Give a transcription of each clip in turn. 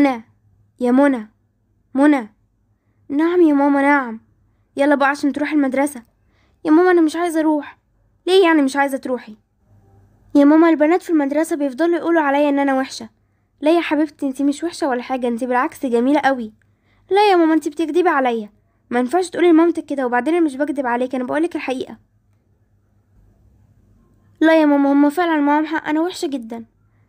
منى يا منى منى نعم يا ماما نعم يلا بقى عشان تروحي المدرسة يا ماما أنا مش عايزة أروح ليه يعني مش عايزة تروحي يا ماما البنات في المدرسة بيفضلوا يقولوا عليا إن أنا وحشة لا يا حبيبتي انتي مش وحشة ولا حاجة انتي بالعكس جميلة قوي لا يا ماما انتي بتكدبي عليا ما ينفعش تقولي لمامتك كده وبعدين انا مش بكدب عليك انا بقولك الحقيقة لا يا ماما هما فعلا معاهم حق انا وحشة جدا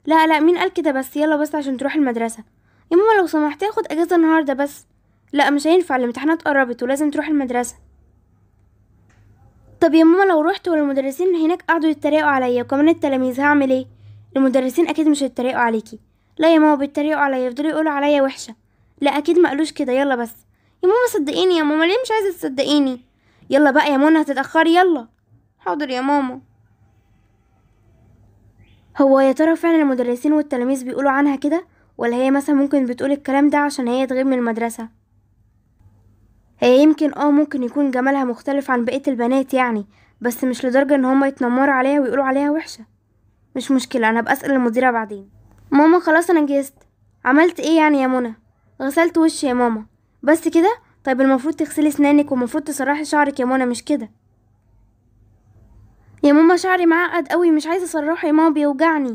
لا لا مين قال كده بس يلا بس عشان تروح المدرسة يا ماما لو سمحتي اخد اجازه النهارده بس لا مش هينفع الامتحانات قربت ولازم تروح المدرسه طب يا ماما لو رحت والمدرسين هناك قعدوا يتريقوا عليا وكمان التلاميذ هعمل ايه المدرسين اكيد مش هيتريقوا عليكي لا يا ماما بيتريقوا عليا يفضلوا يقولوا عليا وحشه لا اكيد ما قالوش كده يلا بس يا ماما صدقيني يا ماما ليه مش عايزه تصدقيني يلا بقى يا منى هتتاخري يلا حاضر يا ماما هو يا ترى فعلا المدرسين والتلاميذ بيقولوا عنها كده ولا هي مثلا ممكن بتقول الكلام ده عشان هي تغيب من المدرسة هي يمكن اه ممكن يكون جمالها مختلف عن بقية البنات يعني بس مش لدرجة ان هما يتنمروا عليها ويقولوا عليها وحشة مش مشكلة انا بسأل المديرة بعدين ماما خلاص انا جهزت عملت ايه يعني يا منى غسلت وشي يا ماما بس كده طيب المفروض تغسلي سنانك والمفروض تسرحي شعرك يا منى مش كده يا ماما شعري معقد قوي مش عايزه اسرحه يا ماما بيوجعني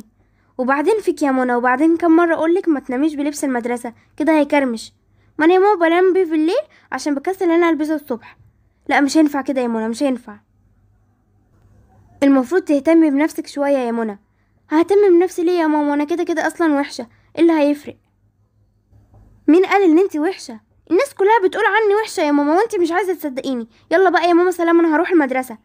وبعدين فيك يا منى وبعدين كم مرة أقولك ما تناميش بلبس المدرسة كده هيكرمش ما أنا يا ماما بنام بيه في الليل عشان بكسل أنا ألبسه الصبح لا مش هينفع كده يا منى مش هينفع المفروض تهتمي بنفسك شوية يا منى ههتم بنفسي ليه يا ماما أنا كده كده أصلا وحشة إيه اللي هيفرق مين قال إن أنت وحشة الناس كلها بتقول عني وحشة يا ماما وأنت مش عايزة تصدقيني يلا بقى يا ماما سلام أنا هروح المدرسة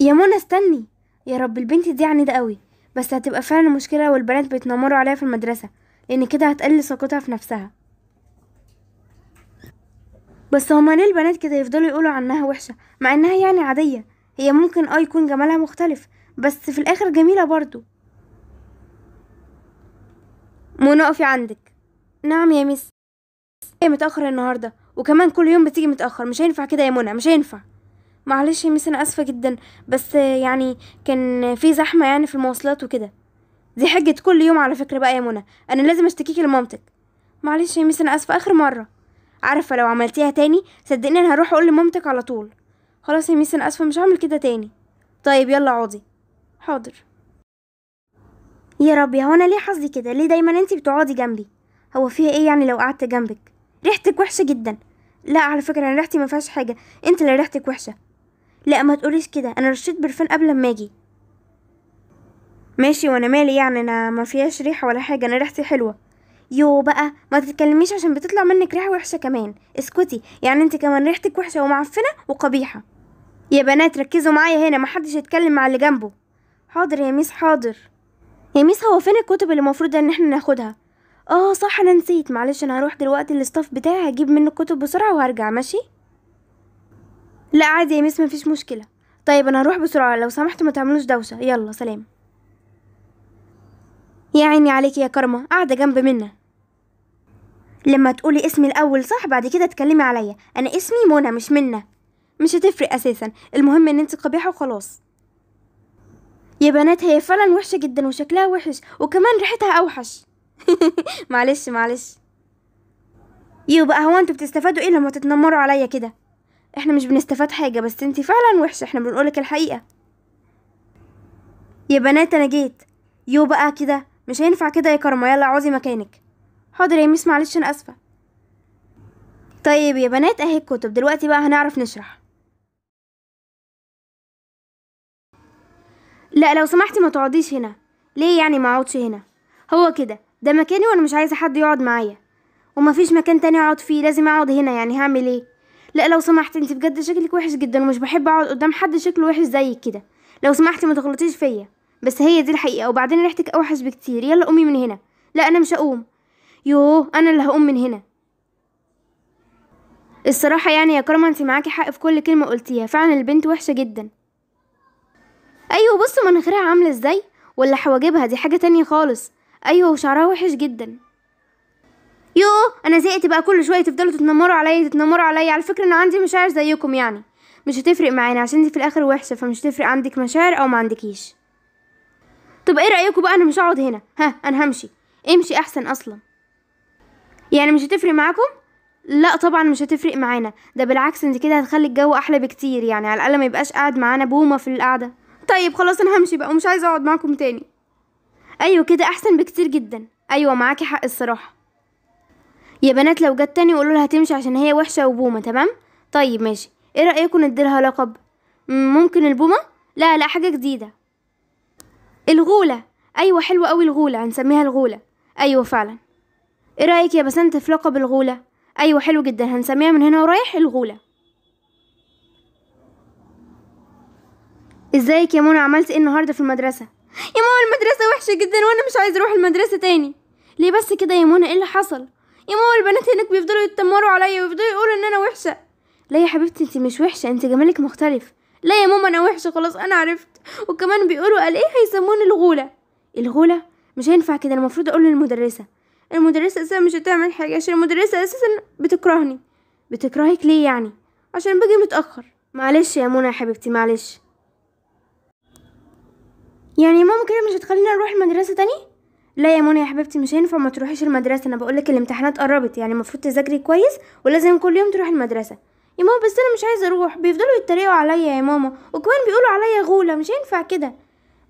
يا منى استني يا رب البنت دي عنيدة قوي بس هتبقى فعلا مشكلة والبنات بيتنمروا عليها في المدرسة لأن كده هتقلل ثقتها في نفسها بس هما ليه البنات كده يفضلوا يقولوا عنها وحشة مع انها يعني عادية هي ممكن اه يكون جمالها مختلف بس في الاخر جميلة برضو منى اقفي عندك نعم يا ميس هي متأخر النهاردة وكمان كل يوم بتيجي متأخر مش هينفع كده يا منى مش هينفع معلش يا ميس انا اسفه جدا بس يعني كان في زحمه يعني في المواصلات وكده دي حجه كل يوم على فكره بقى يا منى انا لازم اشتكيكي لمامتك معلش يا ميس انا اسفه اخر مره عارفه لو عملتيها تاني صدقني انا هروح اقول لمامتك على طول خلاص يا ميس انا اسفه مش هعمل كده تاني طيب يلا عوضي حاضر يا ربي هو انا ليه حظي كده ليه دايما انتي بتقعدي جنبي هو فيها ايه يعني لو قعدت جنبك ريحتك وحشه جدا لا على فكره انا ريحتي ما حاجه انت اللي ريحتك وحشه لا ما تقوليش كده انا رشيت برفان قبل ما اجي ماشي وانا مالي يعني انا ما فيهاش ريحه ولا حاجه انا ريحتي حلوه يو بقى ما تتكلميش عشان بتطلع منك ريحه وحشه كمان اسكتي يعني انت كمان ريحتك وحشه ومعفنه وقبيحه يا بنات ركزوا معايا هنا محدش يتكلم مع اللي جنبه حاضر يا ميس حاضر يا ميس هو فين الكتب اللي المفروض ان احنا ناخدها اه صح انا نسيت معلش انا هروح دلوقتي للستاف بتاعي هجيب منه الكتب بسرعه وهرجع ماشي لا عادي يا ميس مفيش مشكله طيب انا هروح بسرعه لو سمحتوا ما تعملوش دوشه يلا سلام يا عيني عليكي يا كرمه قاعده جنب منا لما تقولي اسمي الاول صح بعد كده تكلمي عليا انا اسمي منى مش منا مش هتفرق اساسا المهم ان انت قبيحه وخلاص يا بنات هي فعلا وحشه جدا وشكلها وحش وكمان ريحتها اوحش معلش معلش يو بقى هو انتوا بتستفادوا ايه لما تتنمروا عليا كده احنا مش بنستفاد حاجة بس انتي فعلا وحشة احنا بنقولك الحقيقة يا بنات انا جيت يو بقى كده مش هينفع كده يا كرمة يلا عوزي مكانك حاضر يا ميس معلش انا اسفة طيب يا بنات اهي الكتب دلوقتي بقى هنعرف نشرح لا لو سمحتي ما تقعديش هنا ليه يعني ما اقعدش هنا هو كده ده مكاني وانا مش عايزه حد يقعد معايا ومفيش مكان تاني اقعد فيه لازم اقعد هنا يعني هعمل ايه لا لو سمحت انت بجد شكلك وحش جدا ومش بحب اقعد قدام حد شكله وحش زيك كده لو سمحتي ما تغلطيش فيا بس هي دي الحقيقه وبعدين ريحتك اوحش بكتير يلا قومي من هنا لا انا مش هقوم يوه انا اللي هقوم من هنا الصراحه يعني يا كرمه انت معاكي حق في كل كلمه قلتيها فعلا البنت وحشه جدا ايوه بصوا مناخيرها عامله ازاي ولا حواجبها دي حاجه تانية خالص ايوه وشعرها وحش جدا يو انا زهقت بقى كل شويه تفضلوا تتنمروا عليا تتنمروا عليا على فكره انا عندي مشاعر زيكم يعني مش هتفرق معانا عشان انت في الاخر وحشه فمش هتفرق عندك مشاعر او ما عندكيش طب ايه رايكم بقى انا مش هقعد هنا ها انا همشي امشي احسن اصلا يعني مش هتفرق معاكم لا طبعا مش هتفرق معانا ده بالعكس انت كده هتخلي الجو احلى بكتير يعني على الاقل ما يبقاش قاعد معانا بومه في القعده طيب خلاص انا همشي بقى ومش عايزه اقعد معاكم تاني ايوه كده احسن بكتير جدا ايوه معاكي حق الصراحه يا بنات لو جت تاني قولوا لها تمشي عشان هي وحشه وبومه تمام طيب ماشي ايه رايكم نديلها لقب ممكن البومه لا لا حاجه جديده الغوله ايوه حلوه قوي الغوله هنسميها الغوله ايوه فعلا ايه رايك يا بسنت في لقب الغوله ايوه حلو جدا هنسميها من هنا ورايح الغوله ازيك يا منى عملت ايه النهارده في المدرسه يا ماما المدرسه وحشه جدا وانا مش عايزه اروح المدرسه تاني ليه بس كده يا منى ايه اللي حصل يا ماما البنات هناك بيفضلوا يتنمروا عليا ويفضلوا يقولوا ان انا وحشه لا يا حبيبتي انت مش وحشه انت جمالك مختلف لا يا ماما انا وحشه خلاص انا عرفت وكمان بيقولوا قال ايه هيسموني الغوله الغوله مش هينفع كده المفروض اقول للمدرسه المدرسه اساسا مش هتعمل حاجه عشان المدرسه اساسا بتكرهني بتكرهك ليه يعني عشان باجي متاخر معلش يا منى يا حبيبتي معلش يعني ماما كده مش هتخليني اروح المدرسه تاني لا يا منى يا حبيبتي مش هينفع ما تروحيش المدرسه انا بقولك الامتحانات قربت يعني المفروض تذاكري كويس ولازم كل يوم تروحي المدرسه يا ماما بس انا مش عايزه اروح بيفضلوا يتريقوا عليا يا ماما وكمان بيقولوا عليا غوله مش هينفع كده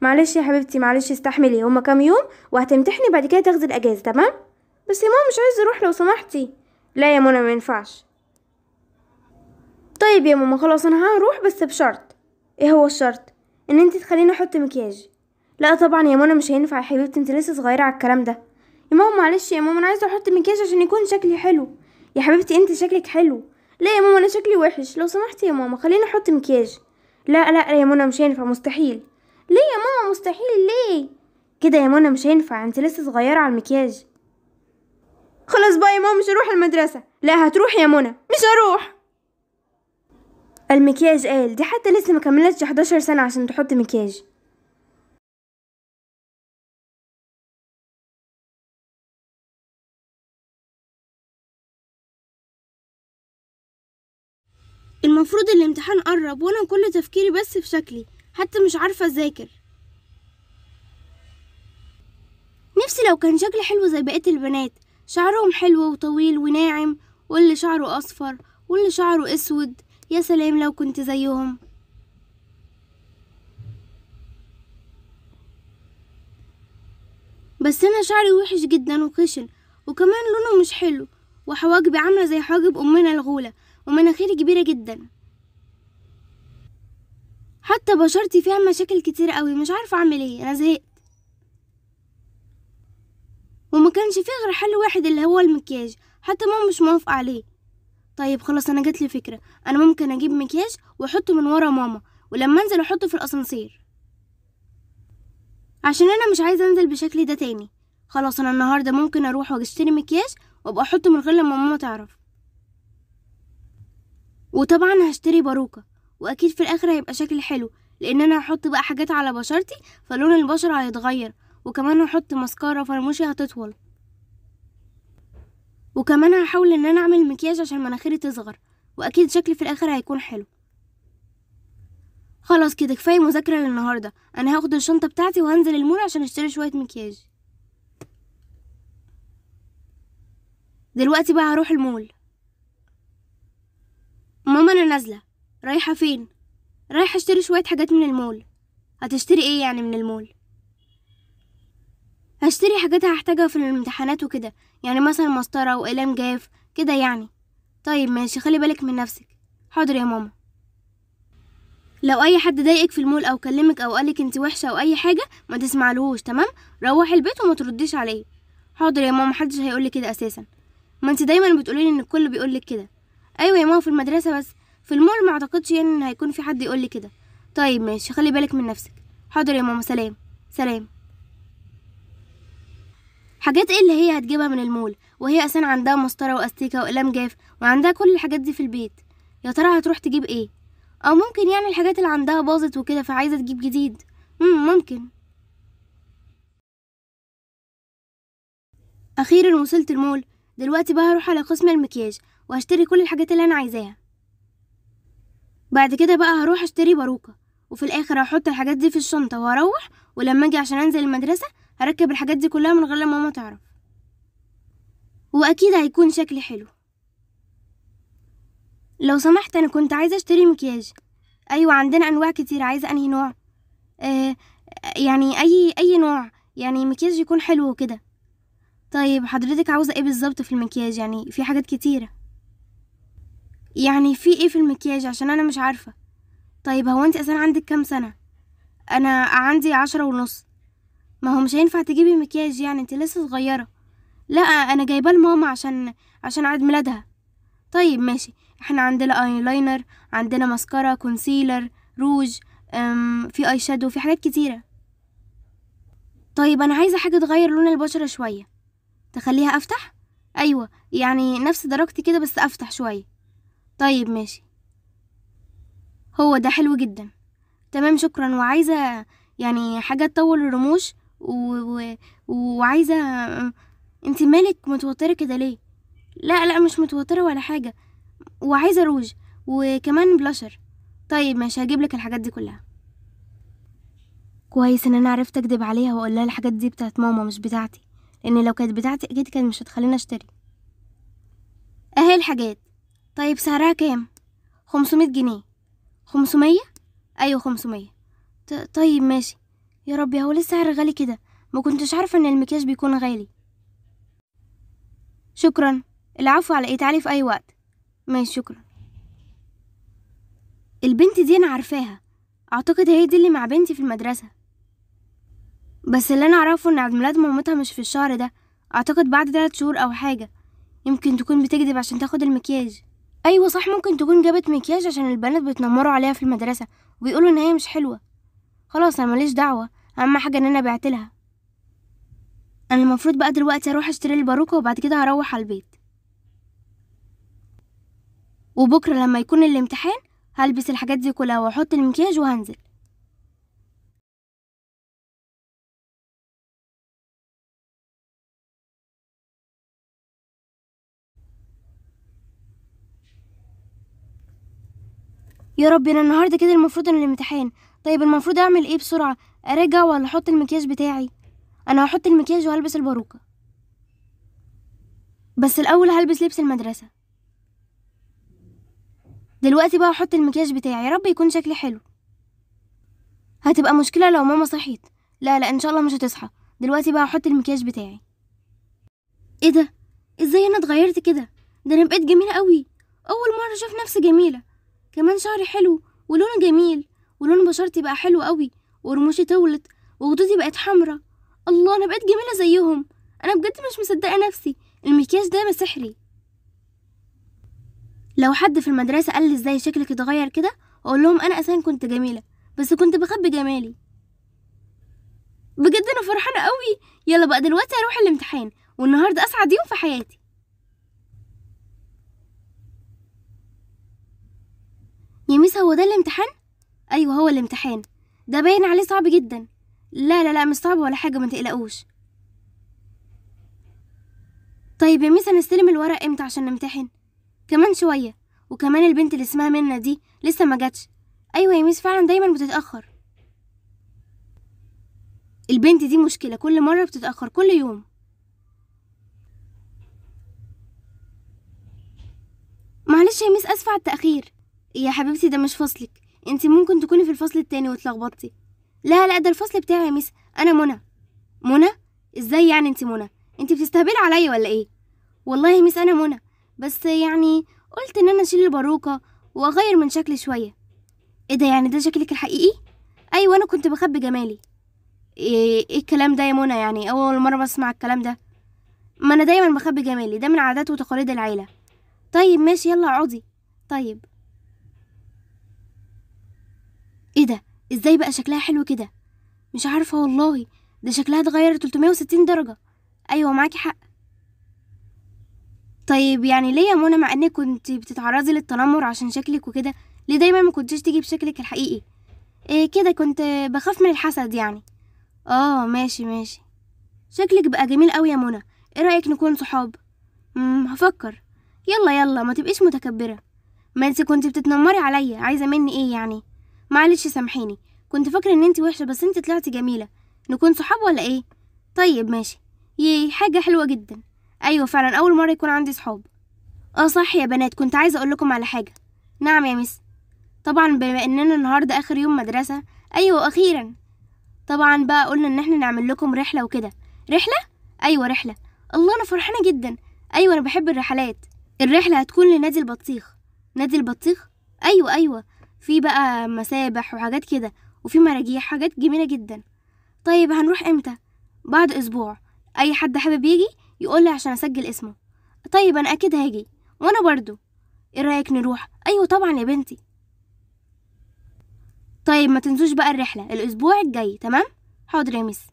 معلش يا حبيبتي معلش استحملي هما كام يوم وهتمتحني بعد كده تاخدي الاجازه تمام بس يا ماما مش عايزه اروح لو سمحتي لا يا منى ما ينفعش طيب يا ماما خلاص انا هروح بس بشرط ايه هو الشرط ان انت تخليني احط مكياج لا طبعا يا منى مش هينفع يا حبيبتي انت لسه صغيره على الكلام ده يا ماما معلش يا ماما انا عايزه احط مكياج عشان يكون شكلي حلو يا حبيبتي انت شكلك حلو لا يا ماما انا شكلي وحش لو سمحتي يا ماما خليني احط مكياج لا لا يا منى مش هينفع مستحيل ليه يا ماما مستحيل ليه كده يا منى مش هينفع انت لسه صغيره على المكياج خلاص بقى يا ماما مش هروح المدرسه لا هتروح يا منى مش هروح المكياج قال دي حتى لسه ما كملتش 11 سنه عشان تحط مكياج المفروض الامتحان قرب وانا كل تفكيري بس في شكلي حتى مش عارفة اذاكر نفسي لو كان شكلي حلو زي بقية البنات شعرهم حلو وطويل وناعم واللي شعره اصفر واللي شعره اسود يا سلام لو كنت زيهم بس انا شعري وحش جدا وخشن وكمان لونه مش حلو وحواجبي عامله زي حواجب امنا الغوله ومناخيري كبيرة جدا حتى بشرتي فيها مشاكل كتير قوي مش عارفة اعمل ايه انا زهقت وما كانش فيه غير حل واحد اللي هو المكياج حتى ماما مش موافقة عليه طيب خلاص انا جاتلي فكرة انا ممكن اجيب مكياج واحطه من ورا ماما ولما انزل احطه في الاسانسير عشان انا مش عايزه انزل بشكل ده تاني خلاص انا النهارده ممكن اروح واشتري مكياج وابقى احطه من غير لما ماما تعرف وطبعا هشتري باروكه واكيد في الاخر هيبقى شكل حلو لان انا هحط بقى حاجات على بشرتي فلون البشره هيتغير وكمان هحط ماسكارا فرموشي هتطول وكمان هحاول ان انا اعمل مكياج عشان مناخيري تصغر واكيد شكلي في الاخر هيكون حلو خلاص كده كفايه مذاكره للنهارده انا هاخد الشنطه بتاعتي وهنزل المول عشان اشتري شويه مكياج دلوقتي بقى هروح المول ماما انا نازله رايحه فين رايحه اشتري شويه حاجات من المول هتشتري ايه يعني من المول هشتري حاجات هحتاجها في الامتحانات وكده يعني مثلا مسطره وقلم جاف كده يعني طيب ماشي خلي بالك من نفسك حاضر يا ماما لو اي حد ضايقك في المول او كلمك او قالك انت وحشه او اي حاجه ما تسمعلهوش تمام روحي البيت وما ترديش عليه حاضر يا ماما محدش هيقولك كده اساسا ما انت دايما بتقولي ان الكل بيقولك كده ايوه يا ماما في المدرسه بس في المول ما اعتقدش يعني ان هيكون في حد يقول لي كده طيب ماشي خلي بالك من نفسك حاضر يا ماما سلام سلام حاجات ايه اللي هي هتجيبها من المول وهي اصلا عندها مسطره واستيكه وقلم جاف وعندها كل الحاجات دي في البيت يا ترى هتروح تجيب ايه او ممكن يعني الحاجات اللي عندها باظت وكده فعايزه تجيب جديد مم ممكن اخيرا وصلت المول دلوقتي بقى هروح على قسم المكياج وهشتري كل الحاجات اللي انا عايزاها بعد كده بقى هروح اشتري باروكه وفي الاخر هحط الحاجات دي في الشنطه وهروح ولما اجي عشان انزل المدرسه هركب الحاجات دي كلها من غير لما ماما تعرف واكيد هيكون شكلي حلو لو سمحت انا كنت عايزه اشتري مكياج ايوه عندنا انواع كتير عايزه انهي نوع آه يعني اي اي نوع يعني مكياج يكون حلو وكده طيب حضرتك عاوزه ايه بالظبط في المكياج يعني في حاجات كتيره يعني في ايه في المكياج عشان انا مش عارفه طيب هو انت اصلا عندك كام سنه انا عندي عشرة ونص ما هو مش هينفع تجيبي مكياج يعني انت لسه صغيره لا انا جايباه لماما عشان عشان عيد ميلادها طيب ماشي احنا عندنا ايلاينر عندنا ماسكارا كونسيلر روج أم في اي شادو في حاجات كتيره طيب انا عايزه حاجه تغير لون البشره شويه تخليها افتح ايوه يعني نفس درجتي كده بس افتح شويه طيب ماشي هو ده حلو جدا تمام شكرا وعايزة يعني حاجة تطول الرموش و... و... وعايزة انت مالك متوترة كده ليه لا لا مش متوترة ولا حاجة وعايزة روج وكمان بلاشر طيب ماشي هجيبلك الحاجات دي كلها كويس ان انا عرفت اكدب عليها واقول لها الحاجات دي بتاعت ماما مش بتاعتي لان لو كانت بتاعتي اكيد كانت مش هتخليني اشتري اهي الحاجات طيب سعرها كام خمسمية جنيه خمسمية ايوه خمسمية طيب ماشي يا ربي هو ليه السعر غالي كده ما كنتش عارفه ان المكياج بيكون غالي شكرا العفو على ايه تعالي في اي وقت ماشي شكرا البنت دي انا عارفاها اعتقد هي دي اللي مع بنتي في المدرسه بس اللي انا اعرفه ان عيد ميلاد مامتها مش في الشهر ده اعتقد بعد تلات شهور او حاجه يمكن تكون بتكذب عشان تاخد المكياج ايوه صح ممكن تكون جابت مكياج عشان البنات بتنمروا عليها في المدرسه وبيقولوا ان هي مش حلوه خلاص انا ماليش دعوه اهم حاجه ان انا بعت لها انا المفروض بقى دلوقتي اروح اشتري الباروكه وبعد كده هروح على البيت وبكره لما يكون الامتحان هلبس الحاجات دي كلها واحط المكياج وهنزل يا ربي انا النهارده كده المفروض ان الامتحان طيب المفروض اعمل ايه بسرعه ارجع ولا احط المكياج بتاعي انا هحط المكياج وهلبس الباروكه بس الاول هلبس لبس المدرسه دلوقتي بقى احط المكياج بتاعي يا رب يكون شكلي حلو هتبقى مشكله لو ماما صحيت لا لا ان شاء الله مش هتصحى دلوقتي بقى احط المكياج بتاعي ايه ده ازاي انا اتغيرت كده ده انا بقيت جميله قوي اول مره اشوف نفسي جميله كمان شعري حلو ولونه جميل ولون بشرتي بقى حلو قوي ورموشي طولت وخدودي بقت حمرة الله انا بقيت جميلة زيهم انا بجد مش مصدقة نفسي المكياج ده سحري لو حد في المدرسة قال لي ازاي شكلك اتغير كده اقول لهم انا اساسا كنت جميلة بس كنت بخبي جمالي بجد انا فرحانة قوي يلا بقى دلوقتي اروح الامتحان والنهاردة اسعد يوم في حياتي يا ميس هو ده الامتحان ايوه هو الامتحان ده باين عليه صعب جدا لا لا لا مش صعب ولا حاجه ما تقلقوش طيب يا ميس هنستلم الورق امتى عشان نمتحن كمان شويه وكمان البنت اللي اسمها منى دي لسه ما جاتش ايوه يا ميس فعلا دايما بتتاخر البنت دي مشكله كل مره بتتاخر كل يوم معلش يا ميس اسفه على التاخير يا حبيبتي ده مش فصلك انت ممكن تكوني في الفصل التاني واتلخبطتي لا لا ده الفصل بتاعي يا ميس انا منى منى ازاي يعني انت منى انت بتستهبلي عليا ولا ايه والله يا ميس انا منى بس يعني قلت ان انا اشيل الباروكه واغير من شكلي شويه ايه ده يعني ده شكلك الحقيقي ايوه انا كنت بخبي جمالي إيه, إيه الكلام ده يا منى يعني اول مره بسمع الكلام ده ما انا دايما بخبي جمالي ده من عادات وتقاليد العيله طيب ماشي يلا اقعدي طيب ايه ده ازاي بقى شكلها حلو كده مش عارفه والله ده شكلها اتغير 360 درجه ايوه معاكي حق طيب يعني ليه يا منى مع انك كنت بتتعرضي للتنمر عشان شكلك وكده ليه دايما ما كنتيش تيجي بشكلك الحقيقي إيه كده كنت بخاف من الحسد يعني اه ماشي ماشي شكلك بقى جميل قوي يا منى ايه رايك نكون صحاب امم هفكر يلا يلا ما تبقيش متكبره ما انت كنت بتتنمري عليا عايزه مني ايه يعني معلش سامحيني كنت فاكرة ان انت وحشة بس انت طلعتي جميلة نكون صحاب ولا ايه طيب ماشي يي حاجة حلوة جدا ايوه فعلا اول مرة يكون عندي صحاب اه صح يا بنات كنت عايزة اقول لكم على حاجة نعم يا مس طبعا بما اننا النهاردة اخر يوم مدرسة ايوه اخيرا طبعا بقى قلنا ان احنا نعمل لكم رحلة وكده رحلة ايوه رحلة الله انا فرحانة جدا ايوه انا بحب الرحلات الرحلة هتكون لنادي البطيخ نادي البطيخ ايوه ايوه في بقى مسابح وحاجات كده وفي مراجيح حاجات جميلة جدا طيب هنروح امتى بعد اسبوع اي حد حابب يجي يقولي عشان اسجل اسمه طيب انا اكيد هاجي وانا برضو ايه رايك نروح ايوه طبعا يا بنتي طيب ما تنسوش بقى الرحله الاسبوع الجاي تمام حاضر يا ميس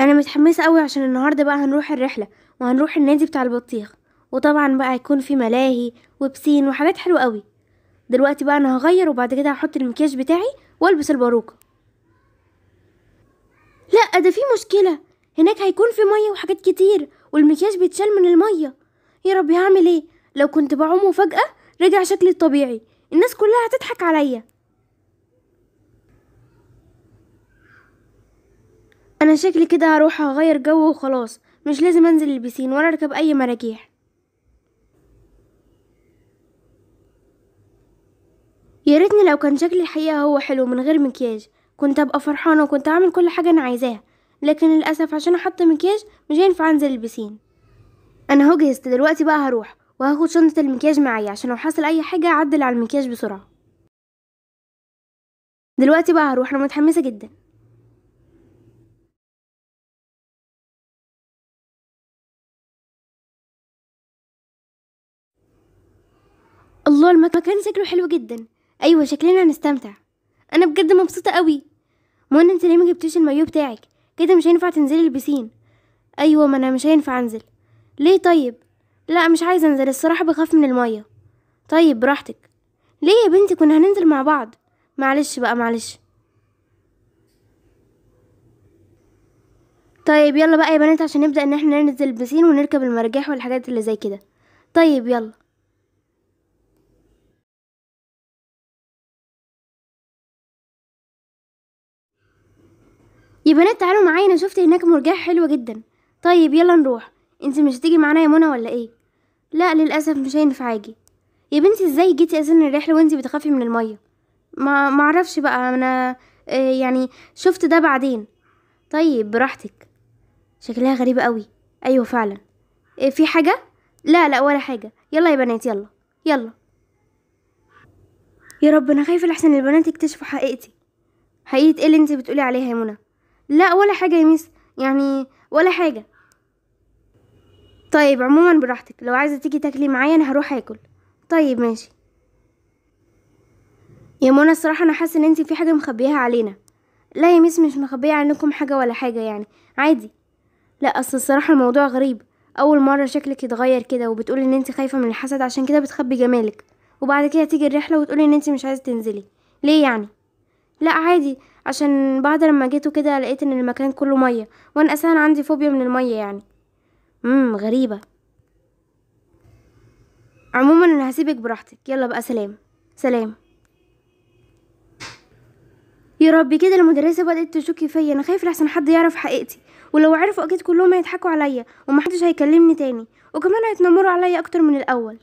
انا متحمسه قوي عشان النهارده بقى هنروح الرحله وهنروح النادي بتاع البطيخ وطبعا بقى هيكون في ملاهي وبسين وحاجات حلوه قوي دلوقتي بقى انا هغير وبعد كده هحط المكياج بتاعي والبس الباروكه لا ده في مشكله هناك هيكون في ميه وحاجات كتير والمكياج بيتشال من الميه يا ربي هعمل ايه لو كنت بعوم وفجاه رجع شكلي الطبيعي الناس كلها هتضحك عليا انا شكلي كده هروح اغير جو وخلاص مش لازم انزل البسين ولا اركب اي مراجيح يا ريتني لو كان شكلي الحقيقة هو حلو من غير مكياج كنت ابقى فرحانة وكنت هعمل كل حاجة انا عايزاها لكن للأسف عشان احط مكياج مش هينفع انزل البسين انا هو جهزت دلوقتي بقى هروح وهاخد شنطة المكياج معايا عشان لو حصل اي حاجة اعدل على المكياج بسرعة دلوقتي بقى هروح انا متحمسة جدا الله المكان شكله حلو جدا ايوه شكلنا هنستمتع انا بجد مبسوطه قوي منى انت ليه ما جبتيش المايو بتاعك كده مش هينفع تنزلي البسين ايوه ما انا مش هينفع انزل ليه طيب لا مش عايزه انزل الصراحه بخاف من الميه طيب براحتك ليه يا بنتي كنا هننزل مع بعض معلش بقى معلش طيب يلا بقى يا بنات عشان نبدا ان احنا ننزل البسين ونركب المراجيح والحاجات اللي زي كده طيب يلا بنات تعالوا معايا انا شفت هناك مرجاح حلوة جدا طيب يلا نروح انت مش هتيجي معانا يا منى ولا ايه لا للاسف مش هينفع اجي يا بنتي ازاي جيتي اذن الرحله وانت بتخافي من الميه ما معرفش بقى انا آه، يعني شفت ده بعدين طيب براحتك شكلها غريبه قوي ايوه فعلا آه، في حاجه لا لا ولا حاجه يلا يا بنات يلا يلا يا رب انا خايفه لحسن البنات يكتشفوا حقيقتي حقيقه ايه اللي انت بتقولي عليها يا منى لا ولا حاجة يا ميس يعني ولا حاجة طيب عموما براحتك لو عايزة تيجي تاكلي معايا انا هروح اكل طيب ماشي يا منى الصراحة انا حاسة ان انتي في حاجة مخبيها علينا لا يا ميس مش مخبية عنكم حاجة ولا حاجة يعني عادي لا اصل الصراحة الموضوع غريب اول مرة شكلك يتغير كده وبتقولي ان انتي خايفة من الحسد عشان كده بتخبي جمالك وبعد كده تيجي الرحلة وتقولي ان انتي مش عايزة تنزلي ليه يعني لا عادي عشان بعد لما جيت وكده لقيت ان المكان كله ميه وانا اساسا عندي فوبيا من الميه يعني امم غريبه عموما انا هسيبك براحتك يلا بقى سلام سلام يا ربي كده المدرسه بدات تشك فيا انا خايف لحسن حد يعرف حقيقتي ولو عرفوا اكيد كلهم هيضحكوا عليا ومحدش هيكلمني تاني وكمان هيتنمروا عليا اكتر من الاول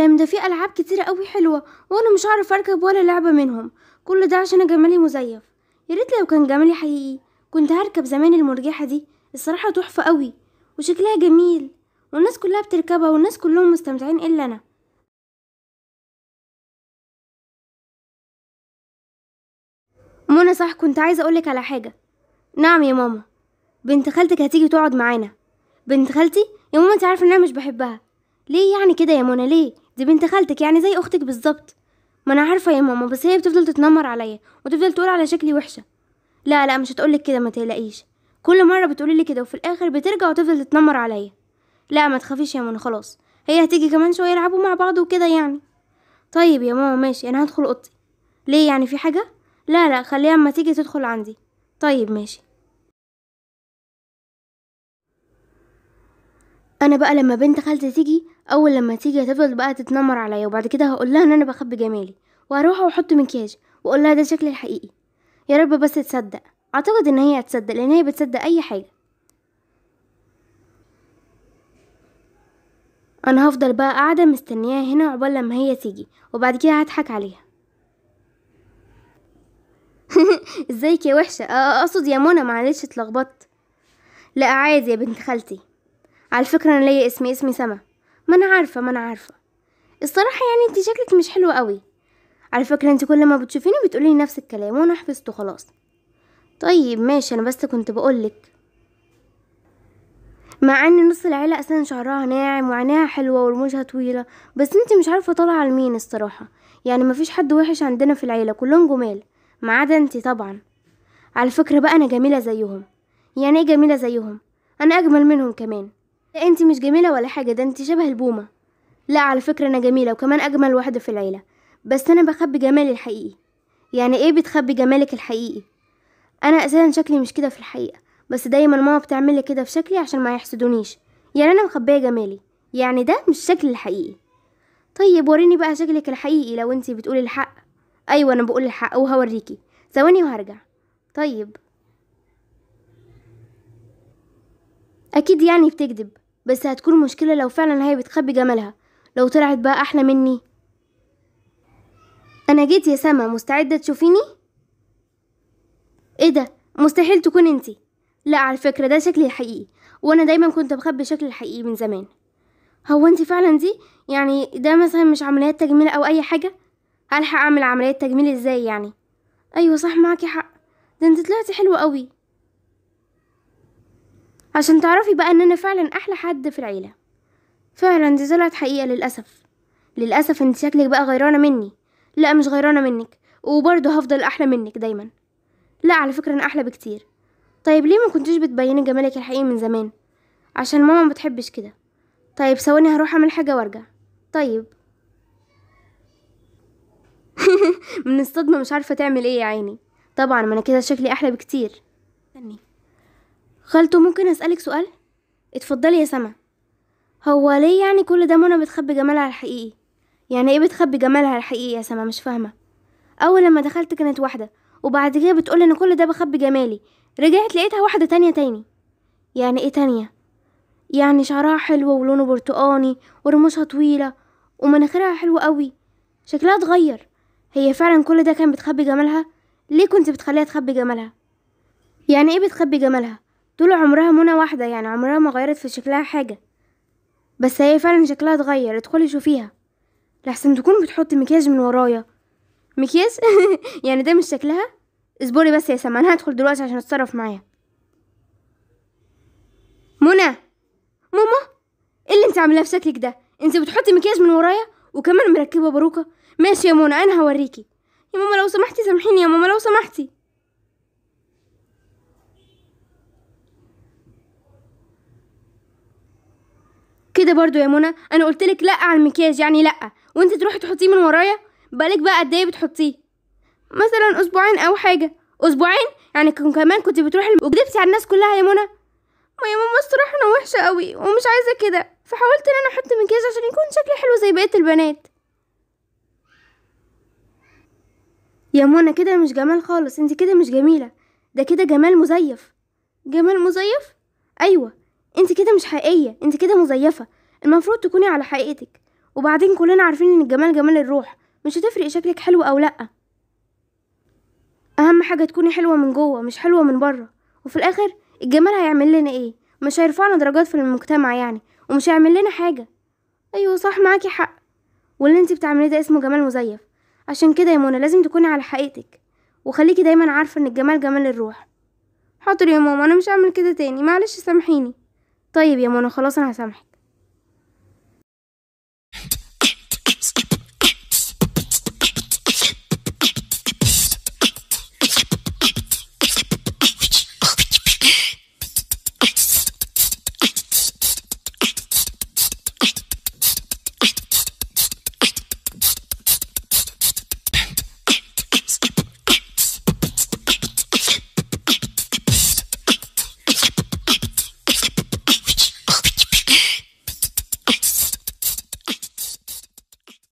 الكلام ده في العاب كتيره قوي حلوه وانا مش هعرف اركب ولا لعبه منهم كل ده عشان جمالي مزيف يا ريت لو كان جمالي حقيقي كنت هركب زمان المرجحه دي الصراحه تحفه قوي وشكلها جميل والناس كلها بتركبها والناس كلهم مستمتعين الا انا منى صح كنت عايزه اقولك على حاجه نعم يا ماما بنت خالتك هتيجي تقعد معانا بنت خالتي يا ماما انت عارفه ان انا مش بحبها ليه يعني كده يا منى ليه دي بنت خالتك يعني زي اختك بالظبط ما انا عارفه يا ماما بس هي بتفضل تتنمر عليا وتفضل تقول على شكلي وحشه لا لا مش هتقولك كده ما تقلقيش كل مره بتقولي لي كده وفي الاخر بترجع وتفضل تتنمر عليا لا ما تخافيش يا منى خلاص هي هتيجي كمان شويه يلعبوا مع بعض وكده يعني طيب يا ماما ماشي انا هدخل اوضتي ليه يعني في حاجه لا لا خليها اما تيجي تدخل عندي طيب ماشي انا بقى لما بنت خالتي تيجي اول لما تيجي هتفضل بقى تتنمر عليا وبعد كده هقول لها ان انا بخبي جمالي وهروح واحط مكياج واقول لها ده شكلي الحقيقي يا رب بس تصدق اعتقد ان هي هتصدق لان هي بتصدق اي حاجه انا هفضل بقى قاعده مستنياها هنا عقبال لما هي تيجي وبعد كده هضحك عليها ازيك يا وحشه اقصد يا منى معلش اتلخبطت لا عادي يا بنت خالتي على فكره انا ليا اسمي اسمي سما ما انا عارفه ما انا عارفه الصراحه يعني انت شكلك مش حلو قوي على فكره انت كل ما بتشوفيني بتقولي نفس الكلام وانا حفظته خلاص طيب ماشي انا بس كنت بقولك مع ان نص العيله اصلا شعرها ناعم وعينيها حلوه ورموشها طويله بس انت مش عارفه طالعه لمين الصراحه يعني مفيش حد وحش عندنا في العيله كلهم جمال ما عدا انت طبعا على فكره بقى انا جميله زيهم يعني ايه جميله زيهم انا اجمل منهم كمان لا انت مش جميلة ولا حاجة ده انت شبه البومة لا على فكرة انا جميلة وكمان اجمل واحدة في العيلة بس انا بخبي جمالي الحقيقي يعني ايه بتخبي جمالك الحقيقي انا اساسا شكلي مش كده في الحقيقة بس دايما ماما بتعمل لي كده في شكلي عشان ما يحسدونيش يعني انا مخبية جمالي يعني ده مش شكلي الحقيقي طيب وريني بقى شكلك الحقيقي لو انت بتقولي الحق ايوه انا بقول الحق وهوريكي ثواني وهرجع طيب أكيد يعني بتكذب بس هتكون مشكلة لو فعلا هي بتخبي جمالها لو طلعت بقى أحلى مني أنا جيت يا سما مستعدة تشوفيني؟ إيه ده مستحيل تكون انتي لا على فكرة ده شكلي الحقيقي وأنا دايما كنت بخبي شكلي الحقيقي من زمان هو انتي فعلا دي؟ يعني ده مثلا مش عمليات تجميل أو أي حاجة؟ هلحق أعمل عملية تجميل إزاي يعني؟ أيوة صح معاكي حق ده انت طلعتي حلوة قوي عشان تعرفي بقى ان انا فعلا احلى حد في العيله فعلا دي طلعت حقيقه للاسف للاسف انت شكلك بقى غيرانه مني لا مش غيرانه منك وبرضه هفضل احلى منك دايما لا على فكره انا احلى بكتير طيب ليه ما كنتش بتبيني جمالك الحقيقي من زمان عشان ماما ما بتحبش كده طيب ثواني هروح اعمل حاجه وارجع طيب من الصدمه مش عارفه تعمل ايه يا عيني طبعا ما انا كده شكلي احلى بكتير خالته ممكن أسألك سؤال؟ اتفضلي يا سما هو ليه يعني كل ده منى بتخبي جمالها الحقيقي يعني ايه بتخبي جمالها الحقيقي يا سما مش فاهمه اول لما دخلت كانت واحده وبعد كده بتقول ان كل ده بخبي جمالي رجعت لقيتها واحده تانية تاني يعني ايه تانية يعني شعرها حلو ولونه برتقاني ورموشها طويله ومناخيرها حلوه قوي شكلها اتغير هي فعلا كل ده كان بتخبي جمالها ليه كنت بتخليها تخبي جمالها يعني ايه بتخبي جمالها طول عمرها منى واحدة يعني عمرها ما غيرت في شكلها حاجة بس هي فعلا شكلها اتغير ادخلي شوفيها لحسن تكون بتحط مكياج من ورايا مكياج يعني ده مش شكلها اصبري بس يا سما انا هدخل دلوقتي عشان اتصرف معايا منى ماما ايه اللي انت عاملاه في شكلك ده انت بتحطي مكياج من ورايا وكمان مركبه باروكه ماشي يا منى انا هوريكي يا ماما لو سمحتي سامحيني يا ماما لو سمحتي كده برضو يا منى انا قلت لك لا على المكياج يعني لا وانت تروحي تحطيه من ورايا بالك بقى قد ايه بتحطيه مثلا اسبوعين او حاجه اسبوعين يعني كن كمان كنت بتروحي وكدبتي على الناس كلها يا منى ما يا ماما الصراحه انا وحشه قوي ومش عايزه كده فحاولت ان انا احط مكياج عشان يكون شكلي حلو زي بقيه البنات يا منى كده مش جمال خالص انت كده مش جميله ده كده جمال مزيف جمال مزيف ايوه انت كده مش حقيقيه انت كده مزيفه المفروض تكوني على حقيقتك وبعدين كلنا عارفين ان الجمال جمال الروح مش هتفرق شكلك حلو او لا اهم حاجه تكوني حلوه من جوه مش حلوه من بره وفي الاخر الجمال هيعمل لنا ايه مش هيرفعنا درجات في المجتمع يعني ومش هيعمل لنا حاجه ايوه صح معاكي حق واللي انت بتعمليه ده اسمه جمال مزيف عشان كده يا منى لازم تكوني على حقيقتك وخليكي دايما عارفه ان الجمال جمال الروح حاضر يا ماما انا مش هعمل كده تاني معلش سامحيني طيب يا منى خلاص انا هسامحك